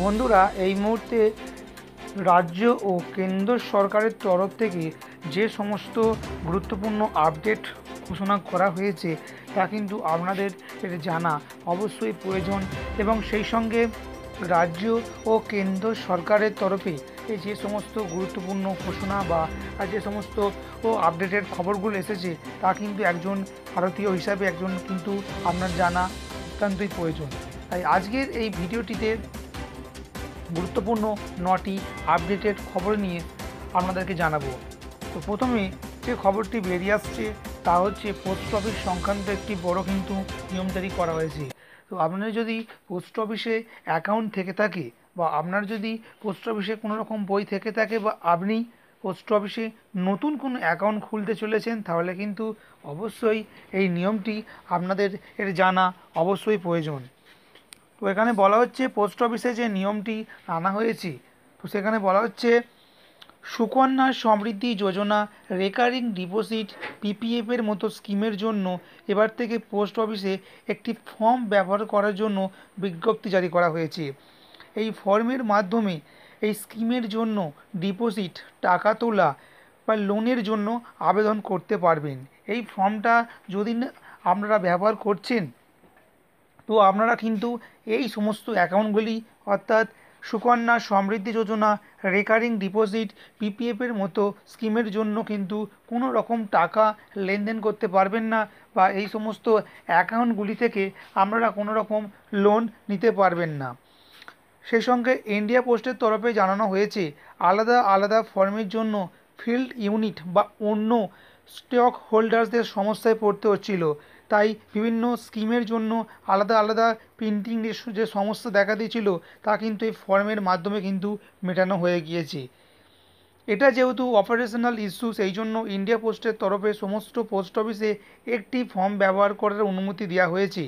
বন্ধুরা এই মুহূর্তে রাজ্য ও কেন্দ্র সরকারের তরফ থেকে যে সমস্ত গুরুত্বপূর্ণ আপডেট ঘোষণা করা হয়েছে তা কিন্তু আপনাদের জানা অবশ্যই প্রয়োজন এবং সেই সঙ্গে রাজ্য ও কেন্দ্র সরকারের তরফে যে সমস্ত গুরুত্বপূর্ণ ঘোষণা বা যে সমস্ত ও আপডেটের খবরগুলো এসেছে তা কিন্তু একজন ভারতীয় হিসাবে একজন কিন্তু আপনার জানা অত্যন্তই প্রয়োজন তাই আজকের এই ভিডিওটিতে গুরুত্বপূর্ণ নটি আপডেটেড খবর নিয়ে আপনাদেরকে জানাবো তো প্রথমে যে খবরটি বেরিয়ে আসছে তা হচ্ছে পোস্ট অফিস সংক্রান্ত একটি বড় কিন্তু নিয়ম জারি করা হয়েছে তো আপনার যদি পোস্ট অফিসে অ্যাকাউন্ট থেকে থাকে বা আপনার যদি পোস্ট অফিসে কোনো রকম বই থেকে থাকে বা আপনি পোস্ট অফিসে নতুন কোনো অ্যাকাউন্ট খুলতে চলেছেন তাহলে কিন্তু অবশ্যই এই নিয়মটি আপনাদের এর জানা অবশ্যই প্রয়োজন তো এখানে বলা হচ্ছে পোস্ট অফিসে যে নিয়মটি আনা হয়েছে তো সেখানে বলা হচ্ছে সুকন্যা সমৃদ্ধি যোজনা রেকারিং ডিপোজিট পিপিএফের মতো স্কিমের জন্য এবার থেকে পোস্ট অফিসে একটি ফর্ম ব্যবহার করার জন্য বিজ্ঞপ্তি জারি করা হয়েছে এই ফর্মের মাধ্যমে এই স্কিমের জন্য ডিপোজিট টাকা তোলা বা লোনের জন্য আবেদন করতে পারবেন এই ফর্মটা যদি আপনারা ব্যবহার করছেন তো আপনারা কিন্তু এই সমস্ত অ্যাকাউন্টগুলি অর্থাৎ সুকন্যা সমৃদ্ধি যোজনা রেকারিং ডিপোজিট পিপিএফের মতো স্কিমের জন্য কিন্তু কোনো রকম টাকা লেনদেন করতে পারবেন না বা এই সমস্ত অ্যাকাউন্টগুলি থেকে আপনারা কোনো রকম লোন নিতে পারবেন না সেই সঙ্গে ইন্ডিয়া পোস্টের তরফে জানানো হয়েছে আলাদা আলাদা ফর্মের জন্য ফিল্ড ইউনিট বা অন্য স্টক হোল্ডার্সদের সমস্যায় পড়তে হচ্ছিল তাই বিভিন্ন স্কিমের জন্য আলাদা আলাদা প্রিন্টিং যে সমস্যা দেখা দিয়েছিল তা কিন্তু এই ফর্মের মাধ্যমে কিন্তু মেটানো হয়ে গিয়েছে এটা যেহেতু অপারেশনাল ইস্যু সেই জন্য ইন্ডিয়া পোস্টের তরফে সমস্ত পোস্ট অফিসে একটি ফর্ম ব্যবহার করার অনুমতি দেওয়া হয়েছে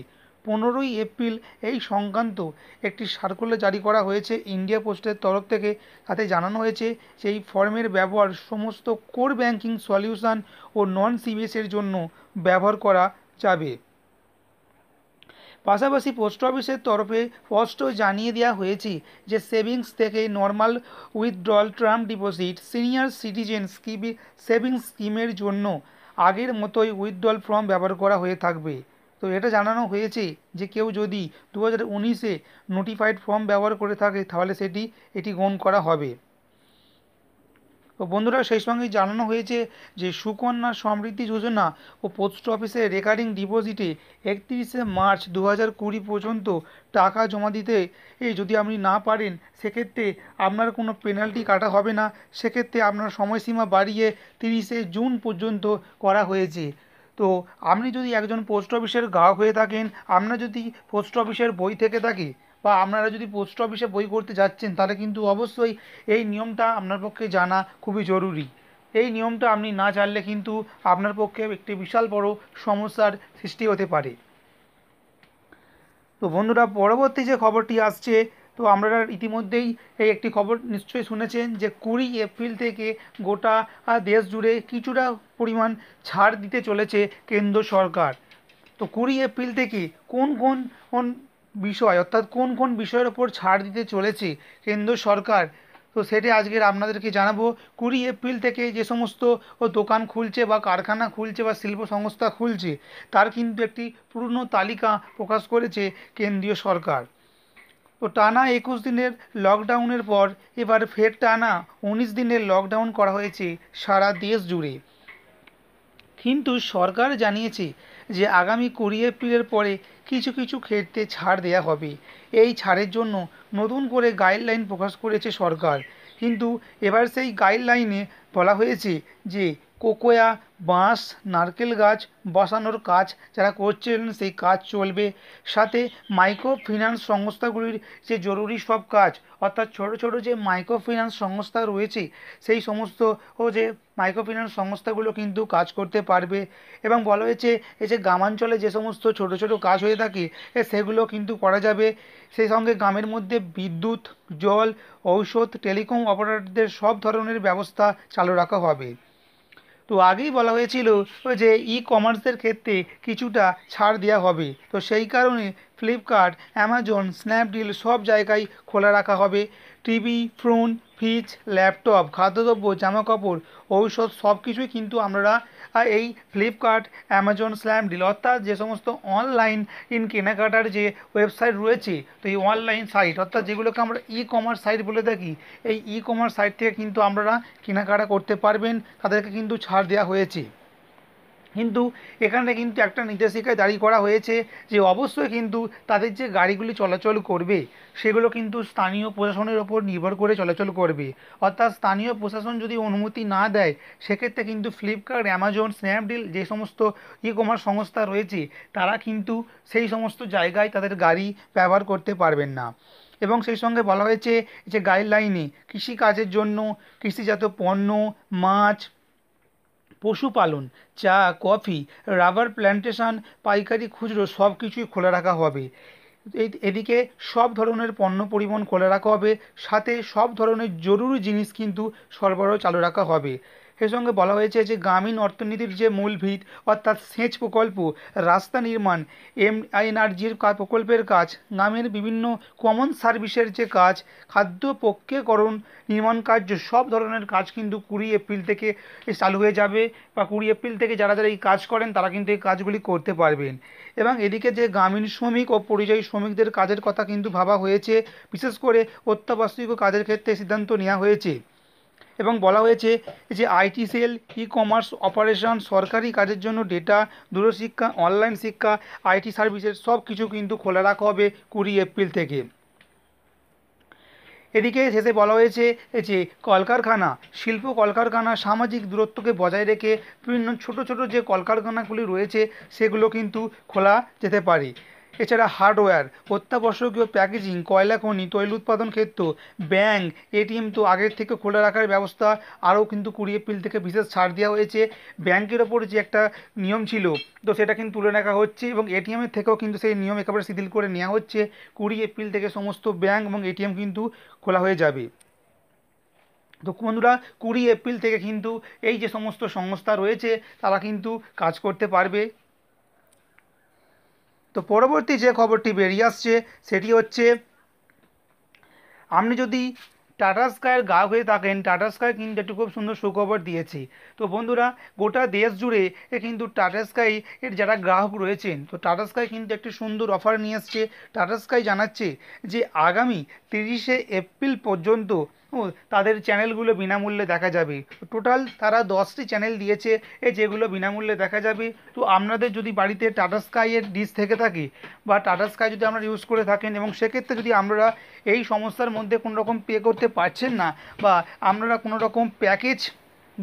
পনেরোই এপ্রিল এই সংক্রান্ত একটি সার্কুলার জারি করা হয়েছে ইন্ডিয়া পোস্টের তরফ থেকে তাতে জানানো হয়েছে যে এই ফর্মের ব্যবহার সমস্ত কোর ব্যাংকিং সলিউশন ও নন সিবিএসের জন্য ব্যবহার করা যাবে পাশাপাশি পোস্ট অফিসের তরফে স্পষ্ট জানিয়ে দেওয়া হয়েছে যে সেভিংস থেকে normal withdrawal term deposit senior citizen scheme savings স্কিমের জন্য আগের মতোই উইথড্রল ফর্ম ব্যবহার করা হয়ে থাকবে তো এটা জানানো হয়েছে যে কেউ যদি দু হাজার উনিশে নোটিফাইড ফর্ম ব্যবহার করে থাকে তাহলে সেটি এটি গ্রহণ করা হবে বন্ধুরা সেই সঙ্গে জানানো হয়েছে যে সুকন্যা সমৃদ্ধি যোজনা ও পোস্ট অফিসের রেকারিং ডিপোজিটে একত্রিশে মার্চ দু হাজার কুড়ি পর্যন্ত টাকা জমা দিতে যদি আপনি না পারেন সেক্ষেত্রে আপনার কোনো পেনাল্টি কাটা হবে না সেক্ষেত্রে আপনার সময়সীমা বাড়িয়ে তিরিশে জুন পর্যন্ত করা হয়েছে তো আপনি যদি একজন পোস্ট অফিসের গ্রাহক হয়ে থাকেন আপনার যদি পোস্ট অফিসের বই থেকে থাকে বা আপনারা যদি পোস্ট অফিসে বই করতে যাচ্ছেন তাহলে কিন্তু অবশ্যই এই নিয়মটা আপনার পক্ষে জানা খুবই জরুরি এই নিয়মটা আপনি না জানলে কিন্তু আপনার পক্ষে একটি বিশাল বড় সমস্যার সৃষ্টি হতে পারে তো বন্ধুরা পরবর্তী যে খবরটি আসছে তো আমরা ইতিমধ্যেই এই একটি খবর নিশ্চয়ই শুনেছেন যে কুড়ি এপ্রিল থেকে গোটা দেশ জুড়ে কিছুটা পরিমাণ ছাড় দিতে চলেছে কেন্দ্র সরকার তো কুড়ি এপ্রিল থেকে কোন কোন বিষয় অর্থাৎ কোন কোন বিষয়ের ওপর ছাড় দিতে চলেছে কেন্দ্র সরকার তো সেটি আজকের আপনাদেরকে জানাবো কুড়ি এপ্রিল থেকে যে সমস্ত দোকান খুলছে বা কারখানা খুলছে বা শিল্প সংস্থা খুলছে তার কিন্তু একটি পূর্ণ তালিকা প্রকাশ করেছে কেন্দ্রীয় সরকার তো টানা একুশ দিনের লকডাউনের পর এবার ফের টানা উনিশ দিনের লকডাউন করা হয়েছে সারা দেশ জুড়ে কিন্তু সরকার জানিয়েছে যে আগামী কুড়ি এপ্রিলের পরে কিছু কিছু ক্ষেত্রে ছাড় দেয়া হবে এই ছাড়ের জন্য নতুন করে গাইডলাইন প্রকাশ করেছে সরকার কিন্তু এবার সেই গাইডলাইনে বলা হয়েছে যে কোকোয়া বাঁশ নারকেল গাছ বসানোর কাজ যারা করছিলেন সেই কাজ চলবে সাথে মাইক্রো সংস্থাগুলির যে জরুরি সব কাজ অর্থাৎ ছোট ছোট যে মাইক্রো সংস্থা রয়েছে সেই সমস্ত ও যে মাইক্রো সংস্থাগুলো কিন্তু কাজ করতে পারবে এবং বলা হয়েছে এই যে গ্রামাঞ্চলে যে সমস্ত ছোট ছোট কাজ হয়ে থাকে সেগুলো কিন্তু করা যাবে সেই সঙ্গে গ্রামের মধ্যে বিদ্যুৎ জল ঔষধ টেলিকম অপারেটরদের সব ধরনের ব্যবস্থা চালু রাখা হবে তো আগেই বলা হয়েছিল যে ই কমার্সের ক্ষেত্রে কিছুটা ছাড় দেওয়া হবে তো সেই কারণে ফ্লিপকার্ট অ্যামাজন স্ন্যাপডিল সব জায়গায় খোলা রাখা হবে টিভি ফোন ফ্রিজ ল্যাপটপ খাদ্যদ্রব্য জামাকাপড় ঔষধ সব কিছুই কিন্তু আমরা এই ফ্লিপকার্ট অ্যামাজন স্ল্যাম ডিল অর্থাৎ যে সমস্ত অনলাইন ইন কেনাকাটার যে ওয়েবসাইট রয়েছে তো এই অনলাইন সাইট অর্থাৎ যেগুলোকে আমরা ই কমার্স সাইট বলে থাকি এই ই কমার্স সাইট থেকে কিন্তু আপনারা কেনাকাটা করতে পারবেন তাদেরকে কিন্তু ছাড় দেওয়া হয়েছে কিন্তু এখানে কিন্তু একটা নির্দেশিকায় দাঁড়ি করা হয়েছে যে অবশ্যই কিন্তু তাদের যে গাড়িগুলি চলাচল করবে সেগুলো কিন্তু স্থানীয় প্রশাসনের ওপর নির্ভর করে চলাচল করবে অর্থাৎ স্থানীয় প্রশাসন যদি অনুমতি না দেয় সেক্ষেত্রে কিন্তু ফ্লিপকার্ট অ্যামাজন স্ন্যাপডিল যে সমস্ত ই কমার্স সংস্থা রয়েছে তারা কিন্তু সেই সমস্ত জায়গায় তাদের গাড়ি ব্যবহার করতে পারবেন না এবং সেই সঙ্গে বলা হয়েছে যে গাইডলাইনে কৃষিকাজের জন্য কৃষিজাত পণ্য মাছ পশুপালন চা কফি রাবার প্ল্যান্টেশন পাইকারি খুচরো সব কিছুই খোলা রাখা হবে এদিকে সব ধরনের পণ্য পরিবহন খোলা রাখা হবে সাথে সব ধরনের জরুরি জিনিস কিন্তু সরবরাহ চালু রাখা হবে সে সঙ্গে বলা হয়েছে যে গ্রামীণ অর্থনীতির যে মূল ভিত অর্থাৎ সেচ প্রকল্প রাস্তা নির্মাণ এম আইএনআরজির প্রকল্পের কাজ গ্রামের বিভিন্ন কমন সার্ভিসের যে কাজ খাদ্য প্রক্রিয়াকরণ নির্মাণ কার্য সব ধরনের কাজ কিন্তু কুড়ি এপ্রিল থেকে চালু হয়ে যাবে বা কুড়ি এপ্রিল থেকে যারা যারা এই কাজ করেন তারা কিন্তু এই কাজগুলি করতে পারবেন এবং এদিকে যে গ্রামীণ শ্রমিক ও পরিযায়ী শ্রমিকদের কাজের কথা কিন্তু ভাবা হয়েছে বিশেষ করে অত্যাবশ্যক কাজের ক্ষেত্রে সিদ্ধান্ত নেওয়া হয়েছে এবং বলা হয়েছে যে IT cell e commerce operation সরকারি কাজের জন্য ডেটা দূরশিক্ষা অনলাইন শিক্ষা আইটি সার্ভিসের সব কিছু কিন্তু খোলা রাখা হবে কুড়ি এপ্রিল থেকে এদিকে শেষে বলা হয়েছে যে কলকারখানা শিল্প কলকারখানা সামাজিক দূরত্বকে বজায় রেখে বিভিন্ন ছোট ছোট যে কলকারখানাগুলি রয়েছে সেগুলো কিন্তু খোলা যেতে পারে এছাড়া হার্ডওয়্যার অত্যাবশ্যকীয় প্যাকেজিং কয়লা খনি তৈল উৎপাদন ক্ষেত্র ব্যাংক এটিএম তো আগের থেকে খোলা রাখার ব্যবস্থা আরও কিন্তু কুড়ি এপ্রিল থেকে বিশেষ ছাড় দেওয়া হয়েছে ব্যাংকের ওপর যে একটা নিয়ম ছিল তো সেটা কিন্তু তুলে রাখা হচ্ছে এবং এটিএমের থেকেও কিন্তু সেই নিয়ম একেবারে শিথিল করে নেওয়া হচ্ছে কুড়ি এপ্রিল থেকে সমস্ত ব্যাংক এবং এটিএম কিন্তু খোলা হয়ে যাবে তো বন্ধুরা কুড়ি এপ্রিল থেকে কিন্তু এই যে সমস্ত সংস্থা রয়েছে তারা কিন্তু কাজ করতে পারবে তো পরবর্তী যে খবরটি বেরিয়ে আসছে সেটি হচ্ছে আপনি যদি টাটা স্কায়ের গ্রাহক হয়ে থাকেন টাটা স্কাই কিন্তু একটি খুব সুন্দর সুখবর দিয়েছে তো বন্ধুরা গোটা দেশ জুড়ে এ কিন্তু টাটা স্কাই এর যারা গ্রাহক রয়েছেন তো টাটা স্কাই কিন্তু একটি সুন্দর অফার নিয়ে এসছে টাটা স্কাই জানাচ্ছে যে আগামী তিরিশে এপ্রিল পর্যন্ত তাদের চ্যানেলগুলো বিনামূল্যে দেখা যাবে টোটাল তারা দশটি চ্যানেল দিয়েছে এ যেগুলো বিনামূল্যে দেখা যাবে তো আপনাদের যদি বাড়িতে টাটা স্কাইয়ের ডিশ থেকে থাকে বা টাটা স্কাই যদি আপনারা ইউজ করে থাকেন এবং সেক্ষেত্রে যদি আমরা এই সমস্যার মধ্যে কোনো রকম পে করতে পারছেন না বা আপনারা কোনো রকম প্যাকেজ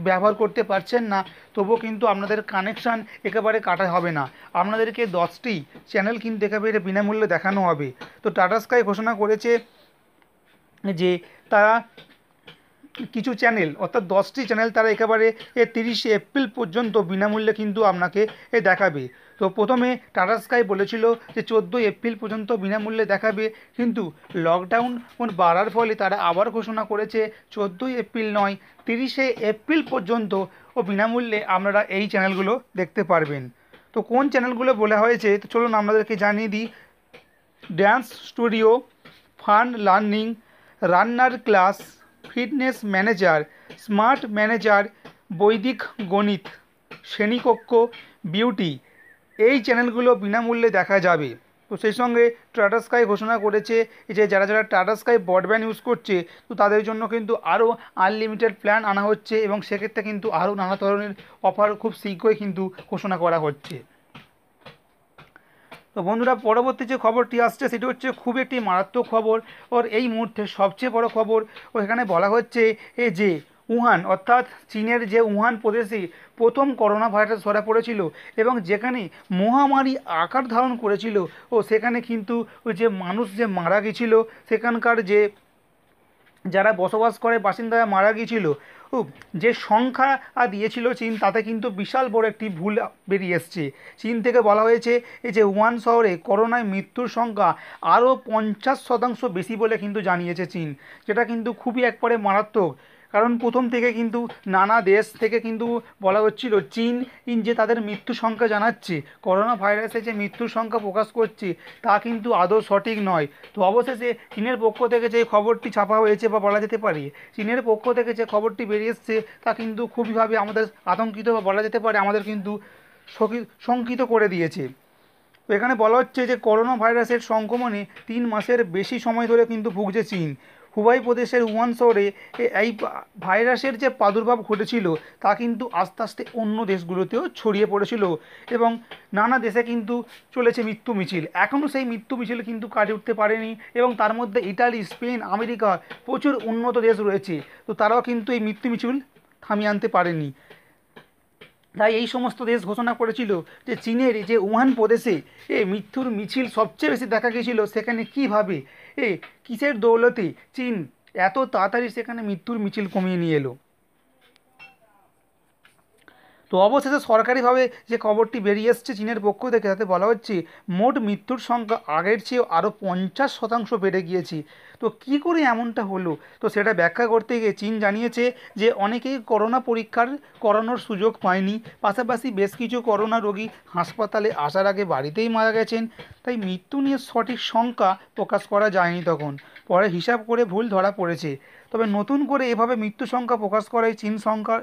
ব্যবহার করতে পারছেন না তবুও কিন্তু আপনাদের কানেকশান একেবারে কাটা হবে না আপনাদেরকে দশটি চ্যানেল কিন্তু একেবারে বিনামূল্যে দেখানো হবে তো টাটা স্কাই ঘোষণা করেছে যে তারা কিছু চ্যানেল অর্থাৎ দশটি চ্যানেল তারা একেবারে এ তিরিশে এপ্রিল পর্যন্ত বিনামূল্যে কিন্তু আপনাকে এ দেখাবে তো প্রথমে টাটা স্কাই বলেছিল যে চোদ্দই এপ্রিল পর্যন্ত বিনামূল্যে দেখাবে কিন্তু লকডাউন বাড়ার ফলে তারা আবার ঘোষণা করেছে চোদ্দোই এপ্রিল নয় তিরিশে এপ্রিল পর্যন্ত ও বিনামূল্যে আপনারা এই চ্যানেলগুলো দেখতে পারবেন তো কোন চ্যানেলগুলো বলা হয়েছে তো চলুন আপনাদেরকে জানিয়ে দিই ড্যান্স স্টুডিও ফান লার্নিং রান্নার class fitness manager smart manager বৈদিক গণিত শ্রেণীকক্ষ বিউটি এই চ্যানেলগুলো বিনামূল্যে দেখা যাবে তো সেই সঙ্গে টাটা স্কাই ঘোষণা করেছে যে যারা যারা টাটা স্কাই ব্রডব্যান্ড ইউজ করছে তো তাদের জন্য কিন্তু আরও আনলিমিটেড প্ল্যান আনা হচ্ছে এবং সেক্ষেত্রে কিন্তু আরও নানা ধরনের অফার খুব শীঘ্রই কিন্তু ঘোষণা করা হচ্ছে তো বন্ধুরা পরবর্তী যে খবরটি আসছে সেটি হচ্ছে খুব একটি মারাত্মক খবর ওর এই মুহূর্তে সবচেয়ে বড় খবর ও এখানে বলা হচ্ছে এ যে উহান অর্থাৎ চীনের যে উহান প্রদেশে প্রথম করোনা ভাইরাস ধরা পড়েছিল এবং যেখানে মহামারী আকার ধারণ করেছিল ও সেখানে কিন্তু যে মানুষ যে মারা গিয়েছিল সেখানকার যে যারা বসবাস করে বাসিন্দারা মারা গিয়েছিল যে সংখ্যা দিয়েছিল চীন তাতে কিন্তু বিশাল বড় একটি ভুল বেরিয়ে এসছে চীন থেকে বলা হয়েছে যে ওয়ান শহরে করোনায় মৃত্যুর সংখ্যা আরও পঞ্চাশ শতাংশ বেশি বলে কিন্তু জানিয়েছে চীন যেটা কিন্তু খুবই একবারে মারাত্মক কারণ প্রথম থেকে কিন্তু নানা দেশ থেকে কিন্তু বলা হচ্ছিল চীন ইন যে তাদের মৃত্যু সংখ্যা জানাচ্ছে করোনা ভাইরাসে যে মৃত্যুর সংখ্যা প্রকাশ করছে তা কিন্তু আদৌ সঠিক নয় তো অবশেষে চীনের পক্ষ থেকে যে খবরটি ছাপা হয়েছে বা বলা যেতে পারে চীনের পক্ষ থেকে যে খবরটি বেরিয়ে এসছে তা কিন্তু খুবইভাবে আমাদের আতঙ্কিত বা বলা যেতে পারে আমাদের কিন্তু শঙ্কিত করে দিয়েছে এখানে বলা হচ্ছে যে করোনা ভাইরাসের সংক্রমণে তিন মাসের বেশি সময় ধরে কিন্তু ভুগছে চীন হুবাই প্রদেশের উমান শহরে এই ভাইরাসের যে প্রাদুর্ভাব ঘটেছিল তা কিন্তু আস্তে আস্তে অন্য দেশগুলোতেও ছড়িয়ে পড়েছিল এবং নানা দেশে কিন্তু চলেছে মৃত্যু মিছিল এখনও সেই মৃত্যু মিছিল কিন্তু কাটিয়ে উঠতে পারেনি এবং তার মধ্যে ইটালি স্পেন আমেরিকা প্রচুর উন্নত দেশ রয়েছে তো তারাও কিন্তু এই মৃত্যু মিছিল থামিয়ে আনতে পারেনি তাই এই সমস্ত দেশ ঘোষণা করেছিল যে চীনের যে উহান প্রদেশে এ মৃত্যুর মিছিল সবচেয়ে বেশি দেখা গিয়েছিল সেখানে কিভাবে এ কিসের দৌলতে চীন এত তাড়াতাড়ি সেখানে মৃত্যুর মিছিল কমিয়ে নিয়ে এলো তো অবশেষে সরকারিভাবে যে খবরটি বেরিয়ে এসছে চীনের পক্ষ থেকে তাতে বলা হচ্ছে মোট মৃত্যুর সংখ্যা আগের চেয়ে আরও পঞ্চাশ শতাংশ বেড়ে গিয়েছে তো কি করে এমনটা হলো তো সেটা ব্যাখ্যা করতে গিয়ে চীন জানিয়েছে যে অনেকেই করোনা পরীক্ষার করানোর সুযোগ পায়নি পাশাপাশি বেশ কিছু করোনা রোগী হাসপাতালে আসার আগে বাড়িতেই মারা গেছেন তাই মৃত্যু নিয়ে সঠিক সংখ্যা প্রকাশ করা যায়নি তখন পরে হিসাব করে ভুল ধরা পড়েছে তবে নতুন করে এভাবে মৃত্যু সংখ্যা প্রকাশ করায় চীন সংখ্যার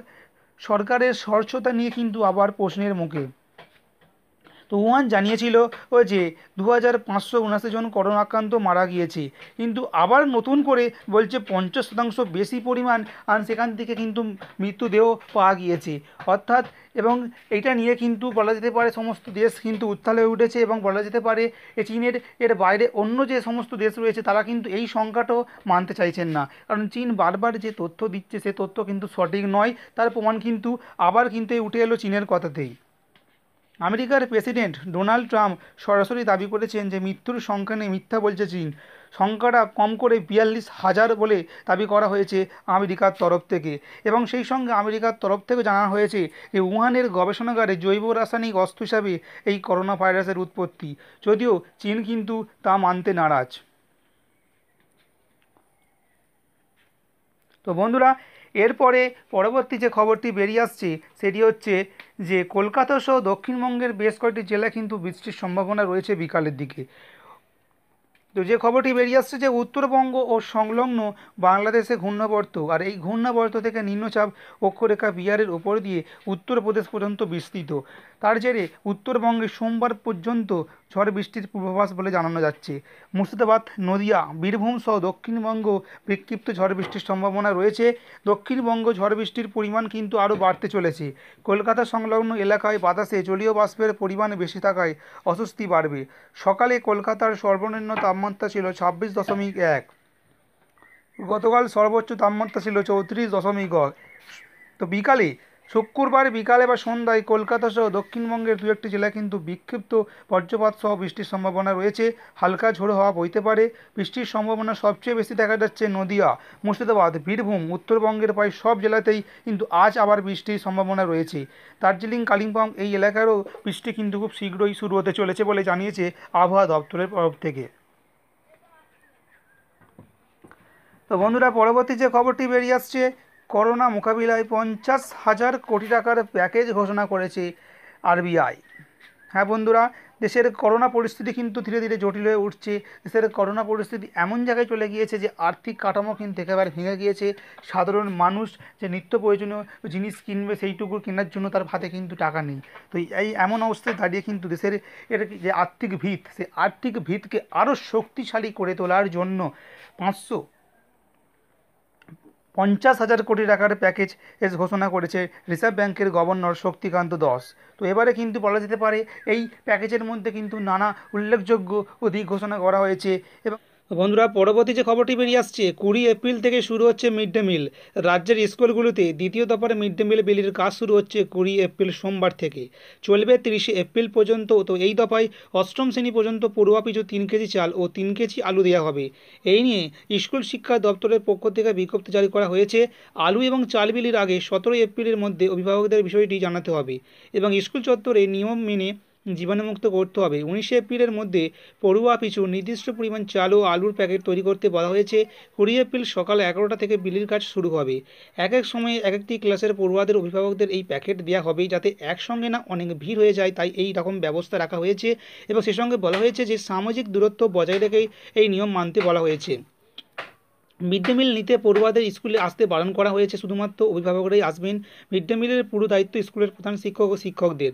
সরকারের স্বচ্ছতা নিয়ে কিন্তু আবার প্রশ্নের মুখে তো ওয়ান জানিয়েছিল যে দু হাজার পাঁচশো উনাশি জন করোনা আক্রান্ত মারা গিয়েছে কিন্তু আবার নতুন করে বলছে পঞ্চাশ শতাংশ বেশি পরিমাণ আর সেখান থেকে কিন্তু মৃত্যুদেহ পাওয়া গিয়েছে অর্থাৎ এবং এটা নিয়ে কিন্তু বলা যেতে পারে সমস্ত দেশ কিন্তু উত্থাল হয়ে উঠেছে এবং বলা যেতে পারে চীনের এর বাইরে অন্য যে সমস্ত দেশ রয়েছে তারা কিন্তু এই সংখ্যাটাও মানতে চাইছেন না কারণ চীন বারবার যে তথ্য দিচ্ছে সে তথ্য কিন্তু সঠিক নয় তার প্রমাণ কিন্তু আবার কিন্তু উঠে এলো চীনের কথাতেই আমেরিকার প্রেসিডেন্ট ডোনাল্ড ট্রাম্প সরাসরি দাবি করেছেন যে মৃত্যুর সংখ্যা নিয়ে মিথ্যা বলছে চীন সংখ্যাটা কম করে বিয়াল্লিশ হাজার বলে দাবি করা হয়েছে আমেরিকার তরফ থেকে এবং সেই সঙ্গে আমেরিকার তরফ থেকে জানা হয়েছে যে উহানের গবেষণাগারে জৈব রাসায়নিক অস্ত্র হিসাবে এই করোনা ভাইরাসের উৎপত্তি যদিও চীন কিন্তু তা মানতে নারাজ তো বন্ধুরা এরপরে পরবর্তী যে খবরটি বেরিয়ে আসছে সেটি হচ্ছে যে কলকাতা সহ দক্ষিণবঙ্গের বেশ কয়েকটি জেলা কিন্তু বৃষ্টির সম্ভাবনা রয়েছে বিকালের দিকে তো যে খবরটি বেরিয়ে আসছে যে উত্তরবঙ্গ ও সংলগ্ন বাংলাদেশে ঘূর্ণাবর্ত আর এই ঘূর্ণাবর্ত থেকে নিম্নচাপ অক্ষরেখা বিহারের ওপর দিয়ে উত্তরপ্রদেশ পর্যন্ত বিস্তৃত তার জেরে উত্তরবঙ্গে সোমবার পর্যন্ত ঝড় বৃষ্টির পূর্বাভাস বলে জানানো যাচ্ছে মুর্শিদাবাদ নদিয়া বীরভূম সহ দক্ষিণবঙ্গ বিক্ষিপ্ত ঝড় বৃষ্টির সম্ভাবনা রয়েছে দক্ষিণবঙ্গ ঝড় বৃষ্টির পরিমাণ কিন্তু আরও বাড়তে চলেছে কলকাতা সংলগ্ন এলাকায় বাতাসে জলীয় বাষ্পের পরিমাণ বেশি থাকায় অস্বস্তি বাড়বে সকালে কলকাতার সর্বনিম্ন তাপমাত্রা ছিল ছাব্বিশ দশমিক এক গতকাল সর্বোচ্চ তাপমাত্রা ছিল চৌত্রিশ দশমিক তো বিকালে শুক্রবার বিকালে বা সন্ধ্যায় কলকাতা সহ দক্ষিণবঙ্গের দু একটি জেলায় কিন্তু বিক্ষিপ্ত বজ্রপাত সহ বৃষ্টির সম্ভাবনা রয়েছে হালকা ঝোড়ো হওয়া বইতে পারে বৃষ্টির সম্ভাবনা সবচেয়ে বেশি দেখা যাচ্ছে নদিয়া মুর্শিদাবাদ বীরভূম উত্তরবঙ্গের প্রায় সব জেলাতেই কিন্তু আজ আবার বৃষ্টির সম্ভাবনা রয়েছে দার্জিলিং কালিম্পং এই এলাকারও বৃষ্টি কিন্তু খুব শীঘ্রই শুরু হতে চলেছে বলে জানিয়েছে আবহাওয়া দপ্তরের তরফ থেকে তো বন্ধুরা পরবর্তী যে খবরটি বেরিয়ে আসছে করোনা মোকাবিলায় পঞ্চাশ হাজার কোটি টাকার প্যাকেজ ঘোষণা করেছে আরবিআই হ্যাঁ বন্ধুরা দেশের করোনা পরিস্থিতি কিন্তু ধীরে ধীরে জটিল হয়ে উঠছে দেশের করোনা পরিস্থিতি এমন জায়গায় চলে গিয়েছে যে আর্থিক কাঠামো কিন্তু একেবারে ভেঙে গিয়েছে সাধারণ মানুষ যে নিত্য প্রয়োজনীয় জিনিস কিনবে সেইটুকু কেনার জন্য তার হাতে কিন্তু টাকা নেই তো এই এমন অবস্থায় দাঁড়িয়ে কিন্তু দেশের এর যে আর্থিক ভিত সেই আর্থিক ভিতকে আরও শক্তিশালী করে তোলার জন্য পাঁচশো পঞ্চাশ হাজার কোটি টাকার প্যাকেজ এস ঘোষণা করেছে রিজার্ভ ব্যাংকের গভর্নর শক্তিকান্ত দাস তো এবারে কিন্তু বলা যেতে পারে এই প্যাকেজের মধ্যে কিন্তু নানা উল্লেখযোগ্য অধিক ঘোষণা করা হয়েছে এবং বন্ধুরা পরবর্তী যে খবরটি বেরিয়ে আসছে কুড়ি এপ্রিল থেকে শুরু হচ্ছে মিড ডে মিল রাজ্যের স্কুলগুলোতে দ্বিতীয় দফার মিড ডে মিল বিলির কাজ শুরু হচ্ছে কুড়ি এপ্রিল সোমবার থেকে চলবে তিরিশে এপ্রিল পর্যন্ত তো এই দফায় অষ্টম শ্রেণী পর্যন্ত পড়ুয়া পিছু তিন কেজি চাল ও তিন কেজি আলু দেওয়া হবে এই নিয়ে স্কুল শিক্ষা দপ্তরের পক্ষ থেকে বিজ্ঞপ্তি জারি করা হয়েছে আলু এবং চাল বিলির আগে সতেরোই এপ্রিলের মধ্যে অভিভাবকদের বিষয়টি জানাতে হবে এবং স্কুল চত্বরে নিয়ম মেনে জীবাণুমুক্ত করতে হবে উনিশে এপ্রিলের মধ্যে পড়ুয়া পিছু নির্দিষ্ট পরিমাণ চাল ও আলুর প্যাকেট তৈরি করতে বলা হয়েছে কুড়ি এপ্রিল সকাল এগারোটা থেকে বিলির কাজ শুরু হবে এক এক সময়ে এক একটি ক্লাসের পড়ুয়াদের অভিভাবকদের এই প্যাকেট দেওয়া হবে যাতে একসঙ্গে না অনেক ভিড় হয়ে যায় তাই এই রকম ব্যবস্থা রাখা হয়েছে এবং সে সঙ্গে বলা হয়েছে যে সামাজিক দূরত্ব বজায় রেখে এই নিয়ম মানতে বলা হয়েছে মিড ডে মিল নিতে পড়ুয়াদের স্কুলে আসতে বারণ করা হয়েছে শুধুমাত্র অভিভাবকরাই আসবেন মিড ডে মিলের পুরো দায়িত্ব স্কুলের প্রধান শিক্ষক ও শিক্ষকদের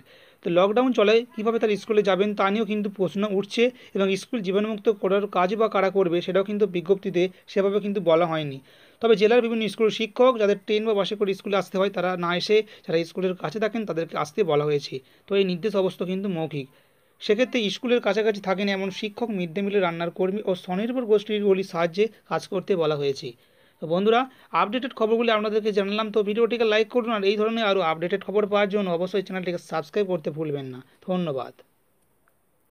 তো লকডাউন চলায় কীভাবে তার স্কুলে যাবেন তা নিয়েও কিন্তু প্রশ্ন উঠছে এবং স্কুল জীবনমুক্ত করার কাজ বা কারা করবে সেটাও কিন্তু বিজ্ঞপ্তিতে সেভাবে কিন্তু বলা হয়নি তবে জেলার বিভিন্ন স্কুলের শিক্ষক যাদের ট্রেন বা বাসে করে স্কুলে আসতে হয় তারা না এসে যারা স্কুলের কাছে থাকেন তাদেরকে আসতে বলা হয়েছে তো এই নির্দেশ অবস্থা কিন্তু মৌখিক সেক্ষেত্রে স্কুলের কাছাকাছি থাকেন এমন শিক্ষক মিড ডে মিলে রান্নার কর্মী ও স্বনির্ভর গোষ্ঠীগুলির সাহায্যে কাজ করতে বলা হয়েছে তো বন্ধুরা আপডেটেড খবরগুলি আপনাদেরকে জানালাম তো ভিডিওটিকে লাইক করুন আর এই ধরনের আরও আপডেটেড খবর পাওয়ার জন্য অবশ্যই চ্যানেলটিকে সাবস্ক্রাইব করতে ভুলবেন না ধন্যবাদ